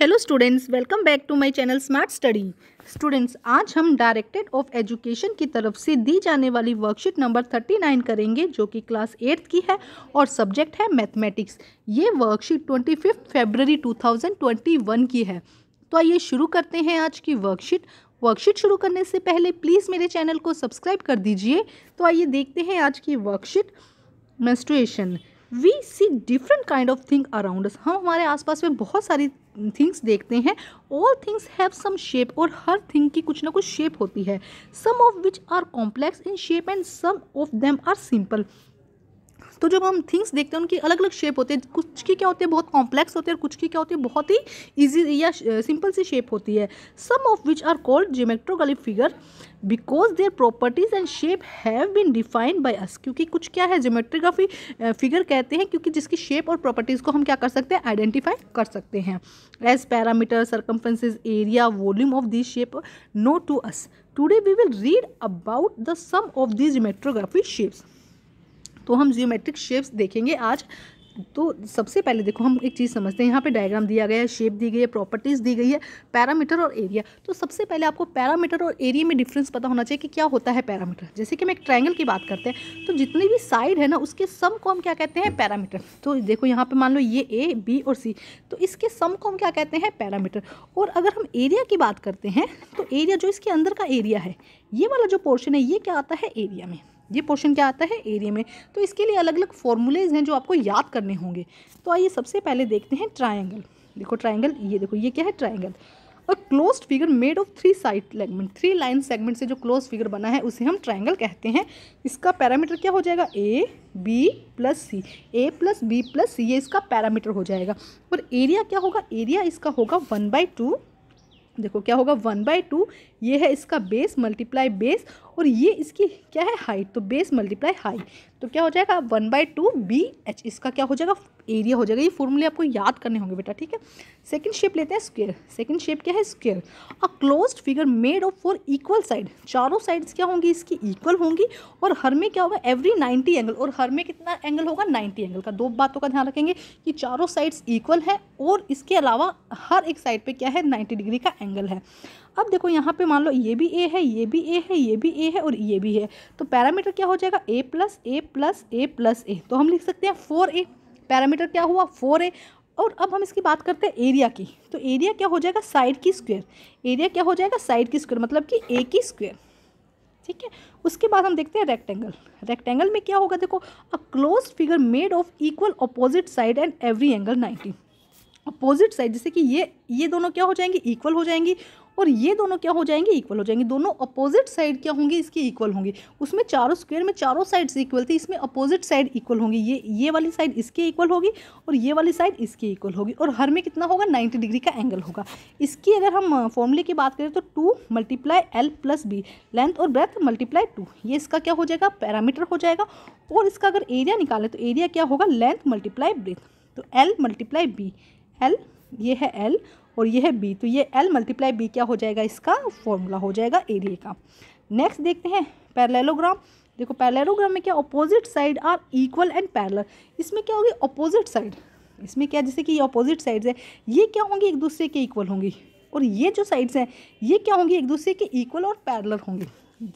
hello students welcome back to my channel smart study students आज हम directed of education की तरफ से दी जाने वाली वर्कशीट नंबर थर्टी नाइन करेंगे जो कि क्लास एट्थ की है और सब्जेक्ट है मैथमेटिक्स ये worksheet twenty fifth February two thousand twenty one की है तो आइए शुरू करते हैं आज की वर्कशीट वर्कशीट शुरू करने से पहले प्लीज़ मेरे चैनल को सब्सक्राइब कर दीजिए तो आइए देखते हैं आज की worksheet mensuration we see different kind of thing around हम हमारे आसपास में बहुत सारी थिंग्स देखते हैं all things have some shape और हर थिंग की कुछ ना कुछ शेप होती है some of which are complex in shape and some of them are simple तो जब हम थिंग्स देखते हैं उनकी अलग अलग शेप होते हैं कुछ की क्या होती है बहुत कॉम्प्लेक्स होते हैं और कुछ की क्या होती है बहुत ही ईजी या सिंपल सी शेप होती है some of which are called geometrical figure because their properties and shape have been defined by us क्योंकि कुछ क्या है जोमेट्रोग्राफी फिगर कहते हैं क्योंकि जिसकी शेप और प्रॉपर्टीज़ को हम क्या कर सकते हैं आइडेंटिफाई कर सकते हैं as parameter circumference area volume of this shape known to us today we will read about the some of this geometrical shapes तो हम जियोमेट्रिक शेप्स देखेंगे आज तो सबसे पहले देखो हम एक चीज़ समझते हैं यहाँ पे डायग्राम दिया गया है शेप दी गई है प्रॉपर्टीज़ दी गई है पैरामीटर और एरिया तो सबसे पहले आपको पैरामीटर और एरिया में डिफरेंस पता होना चाहिए कि क्या होता है पैरामीटर जैसे कि हम एक ट्रायंगल की बात करते हैं तो जितनी भी साइड है ना उसके सम को हम क्या कहते हैं पैरामीटर तो देखो यहाँ पर मान लो ये ए बी और सी तो इसके सम को हम क्या कहते हैं पैरामीटर और अगर हम एरिया की बात करते हैं तो एरिया जो इसके अंदर का एरिया है ये वाला जो पोर्शन है ये क्या आता है एरिया में ये पोर्शन क्या आता है एरिया में तो इसके लिए अलग अलग फॉर्मूलेज हैं जो आपको याद करने होंगे तो आइए सबसे पहले देखते हैं ट्राइंगल देखो ट्राइंगल ये देखो ये क्या है ट्राइंगल और close figure made of three side segment three line segment से जो क्लोज फिगर बना है उसे हम ट्राइंगल कहते हैं इसका पैरामीटर क्या हो जाएगा A B plus C A plus B plus C ये इसका पैरामीटर हो जाएगा और एरिया क्या होगा एरिया इसका होगा वन बाई टू देखो क्या होगा वन बाई टू ये है इसका बेस मल्टीप्लाई बेस और ये इसकी क्या है हाइट तो बेस मल्टीप्लाई हाई तो क्या हो जाएगा one by two B H इसका क्या हो जाएगा एरिया हो जाएगा ये फॉर्मूले आपको याद करने होंगे बेटा ठीक है सेकंड शेप लेते हैं स्क्वेयर सेकंड शेप क्या है square a closed figure made of four equal side चारों साइड्स क्या होंगी इसकी इक्वल होंगी और हर में क्या होगा एवरी नाइन्टी एंगल और हर में कितना एंगल होगा नाइन्टी एंगल का दो बातों का ध्यान रखेंगे कि चारों साइड्स इक्वल है और इसके अलावा हर एक साइड पर क्या है नाइन्टी डिग्री का एंगल है अब देखो यहाँ पर मान लो ये भी ए है ये भी ए है ये भी ए है और ये भी है तो पैरामीटर क्या हो जाएगा A plus A plus A plus A तो हम लिख सकते हैं फोर ए पैरामीटर क्या हुआ फोर ए और अब हम इसकी बात करते हैं एरिया की तो एरिया क्या हो जाएगा साइड की स्क्वेयर एरिया क्या हो जाएगा साइड की स्क्वेयर मतलब कि ए की स्क्वेयर ठीक है उसके बाद हम देखते हैं रेक्टेंगल रेक्टेंगल में क्या होगा देखो a close figure made of equal opposite side and every angle ninety opposite side जैसे कि ये ये दोनों क्या हो जाएंगी इक्वल हो जाएंगी और ये दोनों क्या हो जाएंगे इक्वल हो जाएंगे दोनों अपोजिट साइड क्या होंगी इसकी इक्वल होंगी उसमें चारों स्क्वायर में चारों साइड्स इक्वल थी इसमें अपोजिट साइड इक्वल होंगी ये ये वाली साइड इसके इक्वल होगी और ये वाली साइड इसके इक्वल होगी और हर में कितना होगा नाइन्टी डिग्री का एंगल होगा इसकी अगर हम फॉर्मूले की बात करें तो two multiply L plus B length और ब्रेथ मल्टीप्लाई टू ये इसका क्या हो जाएगा पैरामीटर हो जाएगा और इसका अगर एरिया निकालें तो एरिया क्या होगा लेंथ मल्टीप्लाई ब्रेथ तो एल मल्टीप्लाई बी एल ये है एल और ये है बी तो ये एल मल्टीप्लाई बी क्या हो जाएगा इसका फॉर्मूला हो जाएगा एरिए का नेक्स्ट देखते हैं पैरलेलोग्राम देखो पैरलेलोग्राम में क्या opposite side are equal and parallel इसमें क्या होगी अपोजिट साइड इसमें क्या जैसे कि ये अपोजिट साइड्स है ये क्या होंगी एक दूसरे के इक्वल होंगी और ये जो साइड्स हैं ये क्या होंगी एक दूसरे के इक्वल और पैरलर होंगी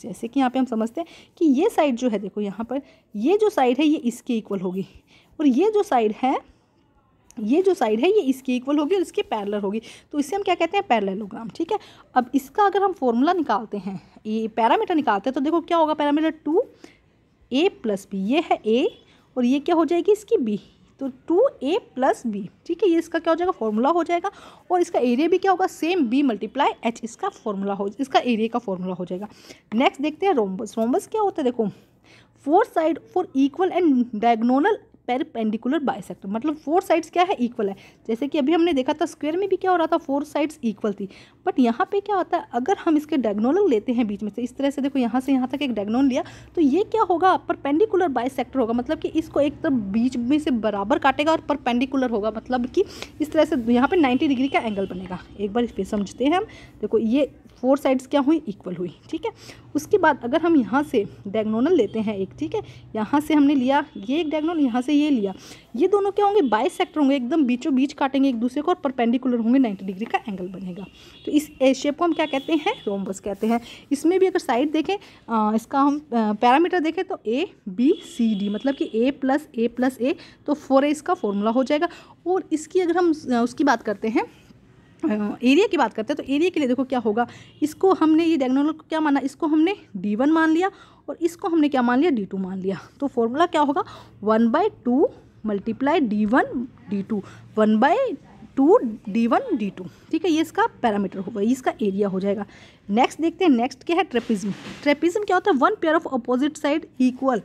जैसे कि यहाँ पे हम समझते हैं कि ये साइड जो है देखो यहाँ पर ये जो साइड है ये इसके इक्वल होगी और ये जो साइड है ये जो साइड है ये इसकी इक्वल होगी और इसकी पैरलर होगी तो इससे हम क्या कहते हैं पैरलेलोग्राम ठीक है अब इसका अगर हम फॉर्मूला निकालते हैं ये पैरामीटर निकालते हैं तो देखो क्या होगा parameter two A plus B ये है ए और ये क्या हो जाएगी इसकी बी तो टू ए प्लस बी ठीक है ये इसका क्या हो जाएगा फॉर्मूला हो जाएगा और इसका एरिया भी क्या होगा सेम बी मल्टीप्लाई एच इसका फॉर्मूला हो इसका एरिया का फॉर्मूला हो जाएगा नेक्स्ट देखते हैं रोम्बस रोम्बस क्या होता है देखो four side four equal and diagonal perpendicular bisector मतलब फोर साइड्स क्या है इक्वल है जैसे कि अभी हमने देखा था स्क्वायर में भी क्या हो रहा था फोर साइड्स इक्वल थी बट यहाँ पे क्या होता है अगर हम इसके डायगनोनल लेते हैं बीच में से इस तरह से देखो यहाँ से यहाँ तक एक डायगनोन लिया तो ये क्या होगा परपेंडिकुलर बाइसेक्टर होगा मतलब कि इसको एक तरफ बीच में से बराबर काटेगा और परपेंडिकुलर होगा मतलब कि इस तरह से यहाँ पर नाइन्टी डिग्री का एंगल बनेगा एक बार इस पर समझते हैं हम देखो ये फोर साइड्स क्या हुई इक्वल हुई ठीक है उसके बाद अगर हम यहाँ से डायगोनल लेते हैं एक ठीक है यहाँ से हमने लिया ये एक डायगोनल यहाँ से ये लिया ये दोनों क्या होंगे बाईस सेक्टर होंगे एकदम बीचों बीच काटेंगे एक दूसरे को और परपेंडिकुलर होंगे नाइन्टी डिग्री का एंगल बनेगा तो इस शेप को हम क्या कहते हैं रोमबस कहते हैं इसमें भी अगर साइड देखें इसका हम पैरामीटर देखें तो ए बी सी डी मतलब कि ए प्लस ए प्लस ए तो फोर ए इसका फॉर्मूला हो जाएगा और इसकी अगर हम उसकी बात करते हैं एरिया की बात करते हैं तो एरिया के लिए देखो क्या होगा इसको हमने ये डायगोनल को क्या माना इसको हमने डी वन मान लिया और इसको हमने क्या मान लिया डी टू मान लिया तो फॉर्मूला क्या होगा one by two multiply D one D two one by two D one D two ठीक है ये इसका पैरामीटर होगा इसका एरिया हो जाएगा नेक्स्ट देखते हैं नेक्स्ट क्या है ट्रेपिज्म ट्रेपिज्म क्या होता है one pair of opposite side equal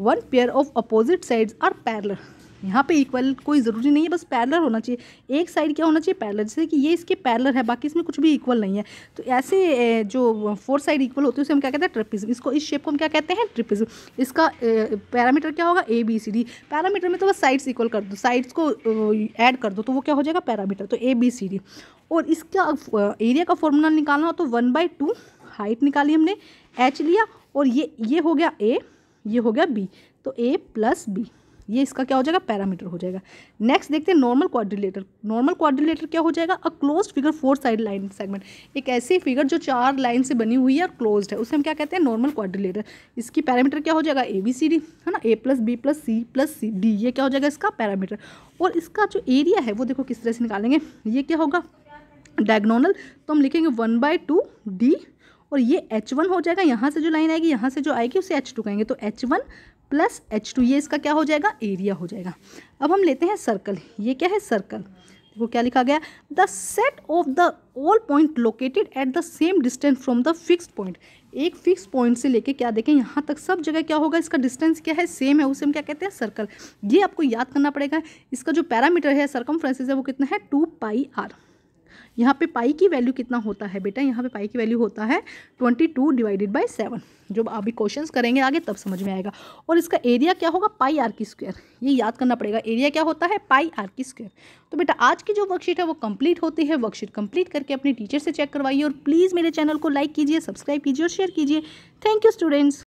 one pair of opposite sides are parallel यहाँ पे इक्वल कोई ज़रूरी नहीं है बस पैरलर होना चाहिए एक साइड क्या होना चाहिए पैरलर जैसे कि ये इसके पैरलर है बाकी इसमें कुछ भी इक्वल नहीं है तो ऐसे जो फोर साइड इक्वल होते हैं उसे हम क्या कहते हैं ट्रिपिज्म इसको इस शेप को हम क्या कहते हैं ट्रिपिज्म इसका पैरामीटर क्या होगा A B C D parameter में तो बस साइड्स इक्वल कर दो साइड्स को ऐड कर दो तो वो क्या हो जाएगा पैरामीटर तो ए बी सी डी और इसका एरिया का फॉर्मूला निकालना हो तो वन बाई टू हाइट निकाली हमने एच लिया और ये ये हो गया ए ये हो गया बी तो ए प्लस बी ये इसका क्या हो जाएगा पैरामीटर हो जाएगा नेक्स्ट देखते हैं नॉर्मल क्वाड्रिलेटर नॉर्मल क्वाड्रिलेटर क्या हो जाएगा a close figure four side line segment एक ऐसी फिगर जो चार लाइन से बनी हुई है और क्लोज है उसे हम क्या कहते हैं नॉर्मल क्वाड्रिलेटर इसकी पैरामीटर क्या हो जाएगा ए बी सी डी है ना A plus B plus C plus C D ये क्या हो जाएगा इसका पैरामीटर और इसका जो एरिया है वो देखो किस तरह से निकालेंगे ये क्या होगा डायगोनल तो हम लिखेंगे वन बाय टू डी और ये एच वन हो जाएगा यहाँ से जो लाइन आएगी यहाँ से जो आएगी उसे एच टू कहेंगे तो H one plus H two ये इसका क्या हो जाएगा एरिया हो जाएगा अब हम लेते हैं सर्कल ये क्या है सर्कल देखो क्या लिखा गया the set of the all point located at the same distance from the fix point एक फिक्स पॉइंट से लेके क्या देखें यहाँ तक सब जगह क्या होगा इसका डिस्टेंस क्या है सेम है उसे हम क्या कहते हैं सर्कल ये आपको याद करना पड़ेगा इसका जो पैरामीटर है सर्कम है वो कितना है टू पाई आर यहाँ पे पाई की वैल्यू कितना होता है बेटा यहाँ पे पाई की वैल्यू होता है twenty two divided by seven जब अभी क्वेश्चन करेंगे आगे तब समझ में आएगा और इसका एरिया क्या होगा पाई आर की स्क्वायर ये याद करना पड़ेगा एरिया क्या होता है पाई आर की स्क्वायर तो बेटा आज की जो वर्कशीट है वो कंप्लीट होती है वर्कशीट कंप्लीट करके अपने टीचर से चेक करवाइए और प्लीज़ मेरे चैनल को लाइक कीजिए सब्सक्राइब कीजिए और शेयर कीजिए थैंक यू स्टूडेंट्स